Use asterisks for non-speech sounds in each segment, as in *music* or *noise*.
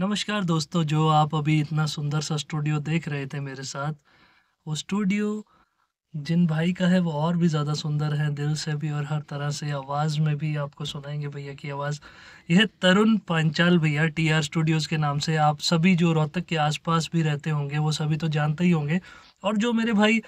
नमस्कार दोस्तों जो आप अभी इतना सुंदर सा स्टूडियो देख रहे थे मेरे साथ वो स्टूडियो जिन भाई का है वो और भी ज़्यादा सुंदर है दिल से भी और हर तरह से आवाज़ में भी आपको सुनाएंगे भैया की आवाज़ यह तरुण पांचाल भैया टी आर स्टूडियोज़ के नाम से आप सभी जो रोहतक के आसपास भी रहते होंगे वो सभी तो जानते ही होंगे और जो मेरे भाई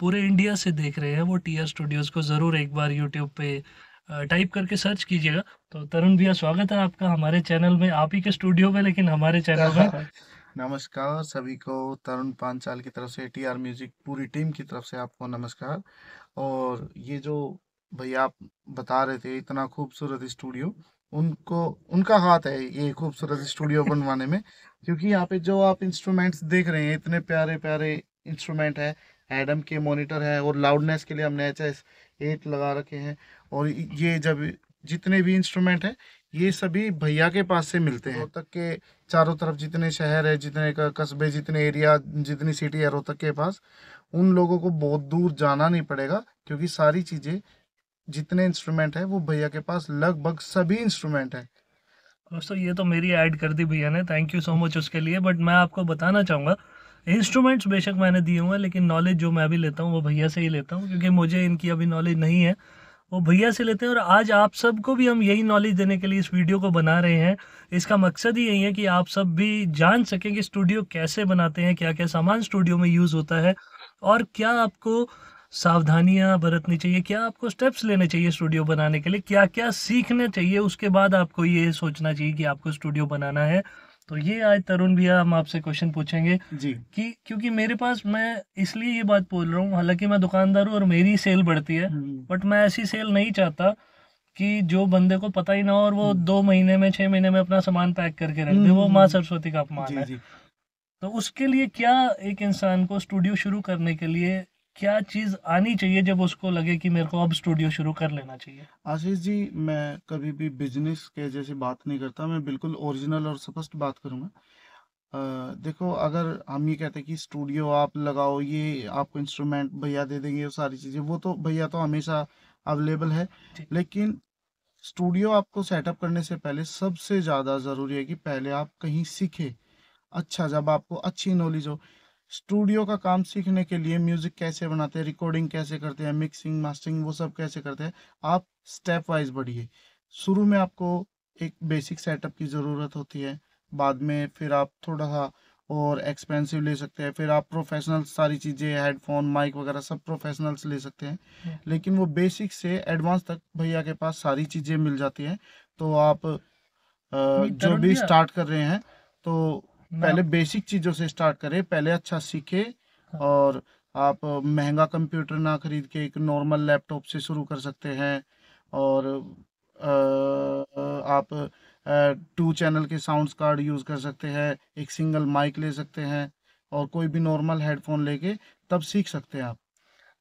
पूरे इंडिया से देख रहे हैं वो टी आर स्टूडियोज़ को ज़रूर एक बार यूट्यूब पर टाइप करके सर्च कीजिएगा तो तरुण भैया स्वागत है आपका हमारे चैनल में आप ही के स्टूडियो में लेकिन हमारे चैनल में *laughs* नमस्कार सभी को तरुण पांचाल की तरफ से टी आर म्यूजिक पूरी टीम की तरफ से आपको नमस्कार और ये जो भैया आप बता रहे थे इतना खूबसूरत स्टूडियो उनको उनका हाथ है ये खूबसूरत स्टूडियो *laughs* बनवाने में क्योंकि यहाँ पे जो आप इंस्ट्रूमेंट्स देख रहे हैं इतने प्यारे प्यारे इंस्ट्रूमेंट है एडम के मॉनिटर है और लाउडनेस के लिए हमने एच एस एट लगा रखे हैं और ये जब जितने भी इंस्ट्रूमेंट है ये सभी भैया के पास से मिलते हैं रोहतक के चारों तरफ जितने शहर है जितने कस्बे जितने एरिया जितनी सिटी है रोहतक के पास उन लोगों को बहुत दूर जाना नहीं पड़ेगा क्योंकि सारी चीज़ें जितने इंस्ट्रूमेंट है वो भैया के पास लगभग सभी इंस्ट्रूमेंट है दोस्तों ये तो मेरी ऐड कर दी भैया ने थैंक यू सो मच उसके लिए बट मैं आपको बताना चाहूँगा इंस्ट्रूमेंट्स बेशक मैंने दिए हुए हैं लेकिन नॉलेज जो मैं अभी लेता हूँ वो भैया से ही लेता हूँ क्योंकि मुझे इनकी अभी नॉलेज नहीं है वो भैया से लेते हैं और आज आप सबको भी हम यही नॉलेज देने के लिए इस वीडियो को बना रहे हैं इसका मकसद ही यही है कि आप सब भी जान सकें कि स्टूडियो कैसे बनाते हैं क्या क्या सामान स्टूडियो में यूज़ होता है और क्या आपको सावधानियां बरतनी चाहिए क्या आपको स्टेप्स लेने चाहिए स्टूडियो बनाने के लिए क्या क्या सीखना चाहिए उसके बाद आपको ये सोचना चाहिए कि आपको स्टूडियो बनाना है तो ये आज तरुण भैया हम आपसे क्वेश्चन पूछेंगे जी कि क्योंकि मेरे पास मैं इसलिए ये बात बोल रहा हूँ हालांकि मैं दुकानदार हूँ और मेरी सेल बढ़ती है बट हम्म। मैं ऐसी सेल नहीं चाहता कि जो बंदे को पता ही ना हो और वो हम्म। दो महीने में छह महीने में अपना सामान पैक करके रख दे वो हम्म। माँ सरस्वती का अपमान है तो उसके लिए क्या एक इंसान को स्टूडियो शुरू करने के लिए क्या चीज़ आनी चाहिए जब उसको लगे कि मेरे को अब स्टूडियो शुरू कर लेना चाहिए आशीष जी मैं कभी भी बिजनेस के जैसे बात नहीं करता मैं बिल्कुल ओरिजिनल और स्पष्ट बात करूँगा देखो अगर हम ये कहते हैं कि स्टूडियो आप लगाओ ये आपको इंस्ट्रूमेंट भैया दे देंगे सारी चीज़ें वो तो भैया तो हमेशा अवेलेबल है लेकिन स्टूडियो आपको सेटअप करने से पहले सबसे ज़्यादा ज़रूरी है कि पहले आप कहीं सीखे अच्छा जब आपको अच्छी नॉलेज हो स्टूडियो का काम सीखने के लिए म्यूज़िक कैसे बनाते हैं रिकॉर्डिंग कैसे करते हैं मिक्सिंग मास्टरिंग वो सब कैसे करते हैं आप स्टेप वाइज बढ़िए शुरू में आपको एक बेसिक सेटअप की ज़रूरत होती है बाद में फिर आप थोड़ा सा और एक्सपेंसिव ले सकते हैं फिर आप प्रोफेशनल सारी चीज़ें हेडफोन माइक वगैरह सब प्रोफेशनल्स ले सकते हैं लेकिन वो बेसिक से एडवांस तक भैया के पास सारी चीज़ें मिल जाती हैं तो आप जो भी स्टार्ट कर रहे हैं तो पहले बेसिक चीजों से स्टार्ट करें पहले अच्छा सीखे हाँ। और आप महंगा कंप्यूटर ना खरीद के एक नॉर्मल लैपटॉप से शुरू कर सकते हैं और आप टू चैनल के साउंड कार्ड यूज़ कर सकते हैं एक सिंगल माइक ले सकते हैं और कोई भी नॉर्मल हेडफोन लेके तब सीख सकते हैं आप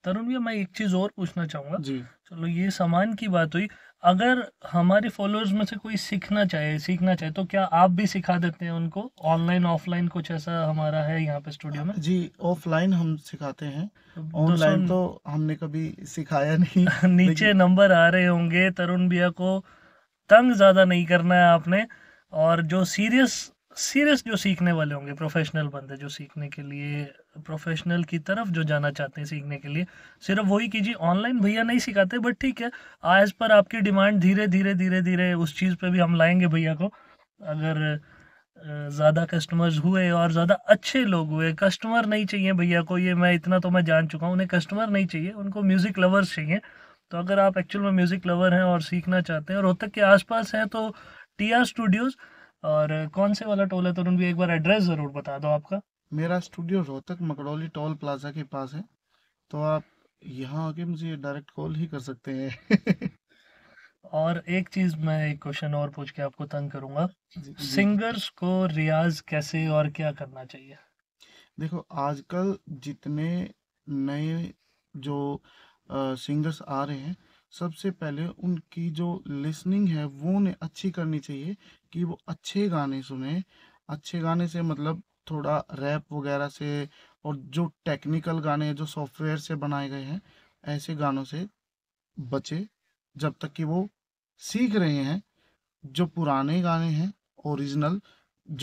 तरुण भैया मैं एक चीज और पूछना चाहूंगा चलो ये सामान की बात हुई अगर हमारे फॉलोअर्स में से कोई सीखना चाहे सीखना चाहे तो क्या आप भी सिखा देते हैं उनको ऑनलाइन ऑफलाइन कुछ ऐसा हमारा है यहाँ पे स्टूडियो में जी ऑफलाइन हम सिखाते हैं ऑनलाइन तो हमने कभी सिखाया नहीं *laughs* नीचे नंबर आ रहे होंगे तरुण भैया को तंग ज्यादा नहीं करना है आपने और जो सीरियस सीरियस जो सीखने वाले होंगे प्रोफेशनल बंदे जो सीखने के लिए प्रोफेशनल की तरफ जो जाना चाहते हैं सीखने के लिए सिर्फ वही कीजिए ऑनलाइन भैया नहीं सिखाते बट ठीक है आज पर आपकी डिमांड धीरे धीरे धीरे धीरे उस चीज़ पे भी हम लाएंगे भैया को अगर ज़्यादा कस्टमर्स हुए और ज़्यादा अच्छे लोग हुए कस्टमर नहीं चाहिए भैया को ये मैं इतना तो मैं जान चुका हूँ उन्हें कस्टमर नहीं चाहिए उनको म्यूज़िक लवर्स चाहिए तो अगर आप एक्चुअल में म्यूज़िक लवर हैं और सीखना चाहते हैं और रोहतक के आसपास हैं तो टी आर स्टूडियोज़ और कौन से वाला टोला तो भी एक बार एड्रेस ज़रूर बता दो आपका मेरा studio Rohtak Makdauli toll plaza के पास है तो आप यहाँ आके मुझे डायरेक्ट कॉल ही कर सकते हैं *laughs* और एक चीज़ मैं एक क्वेश्चन और पूछ के आपको तंग करूंगा सिंगर्स को रियाज कैसे और क्या करना चाहिए देखो आजकल जितने नए जो आ, सिंगर्स आ रहे हैं सबसे पहले उनकी जो लिसनिंग है वो उन्हें अच्छी करनी चाहिए कि वो अच्छे गाने सुने अच्छे गाने से मतलब थोड़ा रैप वगैरह से और जो टेक्निकल गाने जो सॉफ्टवेयर से बनाए गए हैं ऐसे गानों से बचे जब तक कि वो सीख रहे हैं जो पुराने गाने हैं ओरिजिनल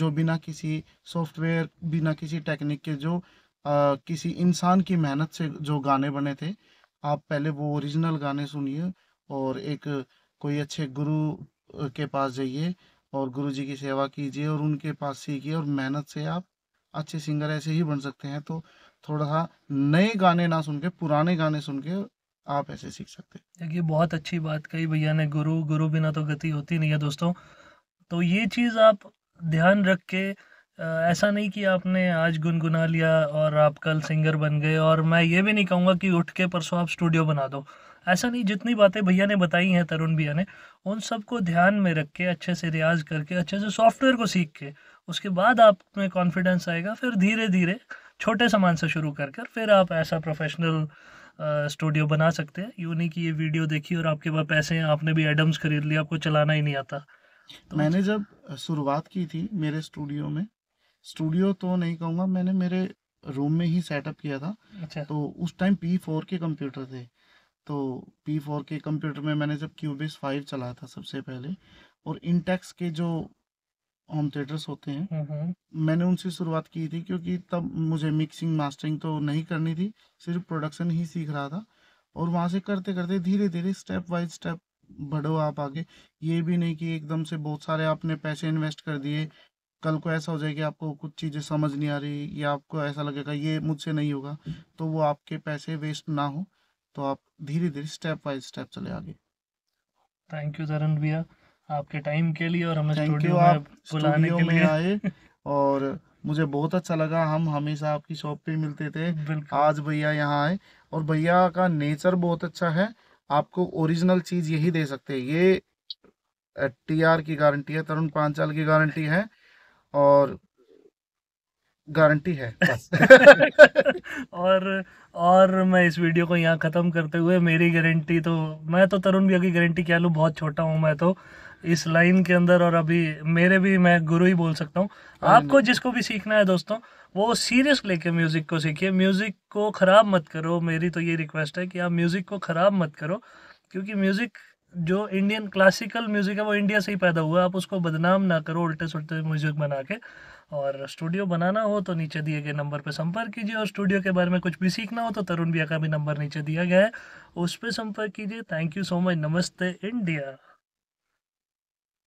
जो बिना किसी सॉफ्टवेयर बिना किसी टेक्निक के जो आ, किसी इंसान की मेहनत से जो गाने बने थे आप पहले वो ओरिजिनल गाने सुनिए और एक कोई अच्छे गुरु के पास जाइए और गुरु जी की सेवा कीजिए और उनके पास सीखिए और मेहनत से आप अच्छे सिंगर ऐसे ही बन सकते हैं तो थोड़ा सा नए गाने ना सुन के पुराने गाने सुन के आप ऐसे सीख सकते हैं देखिए बहुत अच्छी बात कही भैया ने गुरु गुरु बिना तो गति होती नहीं है दोस्तों तो ये चीज़ आप ध्यान रख के ऐसा नहीं कि आपने आज गुनगुना लिया और आप कल सिंगर बन गए और मैं ये भी नहीं कहूँगा कि उठ के परसों आप स्टूडियो बना दो ऐसा नहीं जितनी बातें भैया ने बताई हैं तरुण भैया ने उन सबको ध्यान में रख के अच्छे से रियाज करके अच्छे से सॉफ्टवेयर को सीख के उसके बाद आप में कॉन्फिडेंस आएगा फिर धीरे धीरे छोटे सामान से शुरू कर कर फिर आप ऐसा प्रोफेशनल स्टूडियो बना सकते हैं यूँ नहीं कि ये वीडियो देखी और आपके पास पैसे हैं आपने भी एडम्स खरीद लिया आपको चलाना ही नहीं आता तो मैंने जब शुरुआत की थी मेरे स्टूडियो में स्टूडियो तो नहीं कहूँगा मैंने मेरे रूम में ही सेटअप किया था अच्छा तो उस टाइम पी फोर के कंप्यूटर थे तो पी फोर के कंप्यूटर में मैंने जब क्यूबिस फाइव चलाया था सबसे पहले और इंटेक्स के जो होम थिएटर्स होते हैं मैंने उनसे शुरुआत की थी क्योंकि तब मुझे मिक्सिंग मास्टरिंग तो नहीं करनी थी सिर्फ प्रोडक्शन ही सीख रहा था और वहाँ से करते करते धीरे धीरे स्टेप वाइज स्टेप बढ़ो आप आगे ये भी नहीं कि एकदम से बहुत सारे आपने पैसे इन्वेस्ट कर दिए कल को ऐसा हो जाए कि आपको कुछ चीज़ें समझ नहीं आ रही या आपको ऐसा लगेगा ये मुझसे नहीं होगा तो वो आपके पैसे वेस्ट ना हो तो आप धीरे धीरे स्टेप बाई स्टेप चले आगे थैंक यू धरन भैया आपके टाइम के लिए और हमें स्टूडियो आप बुलाने के लिए आए और मुझे बहुत अच्छा लगा हम हमेशा आपकी शॉप पे मिलते थे आज भैया यहाँ आए और भैया का नेचर बहुत अच्छा है आपको ओरिजिनल चीज यही दे सकते हैं ये टीआर की गारंटी है तरुण पांचाल की गारंटी है और गारंटी है *laughs* और और मैं इस वीडियो को यहाँ ख़त्म करते हुए मेरी गारंटी तो मैं तो तरुण भैया की गारंटी क्या लूँ बहुत छोटा हूँ मैं तो इस लाइन के अंदर और अभी मेरे भी मैं गुरु ही बोल सकता हूँ हाँ आपको जिसको भी सीखना है दोस्तों वो सीरियस लेके म्यूज़िक को सीखिए म्यूज़िक को ख़राब मत करो मेरी तो ये रिक्वेस्ट है कि आप म्यूज़िक को ख़राब मत करो क्योंकि म्यूज़िक जो इंडियन क्लासिकल म्यूज़िक है वो इंडिया से ही पैदा हुआ आप उसको बदनाम ना करो उल्टे सुलटे म्यूज़िक बना के और स्टूडियो बनाना हो तो नीचे दिए गए नंबर पर संपर्क कीजिए और स्टूडियो के बारे में कुछ भी सीखना हो तो तरुण भैया का भी नंबर नीचे दिया गया है उस पर संपर्क कीजिए थैंक यू सो मच नमस्ते इंडिया